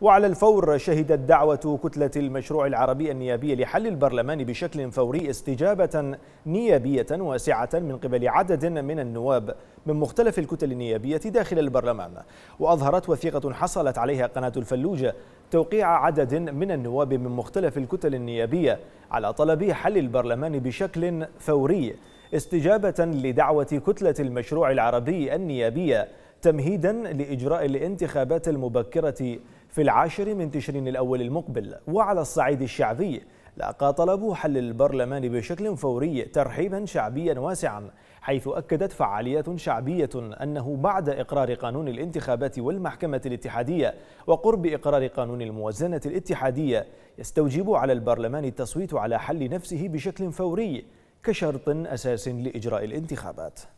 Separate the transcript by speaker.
Speaker 1: وعلى الفور شهدت دعوة كتلة المشروع العربي النيابي لحل البرلمان بشكل فوري استجابة نيابية واسعة من قبل عدد من النواب من مختلف الكتل النيابية داخل البرلمان وأظهرت وثيقة حصلت عليها قناة الفلوجة توقيع عدد من النواب من مختلف الكتل النيابية على طلب حل البرلمان بشكل فوري استجابة لدعوة كتلة المشروع العربي النيابية تمهيدا لإجراء الانتخابات المبكرة في العاشر من تشرين الأول المقبل وعلى الصعيد الشعبي لاقى طلب حل البرلمان بشكل فوري ترحيبا شعبيا واسعا حيث أكدت فعاليات شعبية أنه بعد إقرار قانون الانتخابات والمحكمة الاتحادية وقرب إقرار قانون الموازنة الاتحادية يستوجب على البرلمان التصويت على حل نفسه بشكل فوري كشرط أساس لإجراء الانتخابات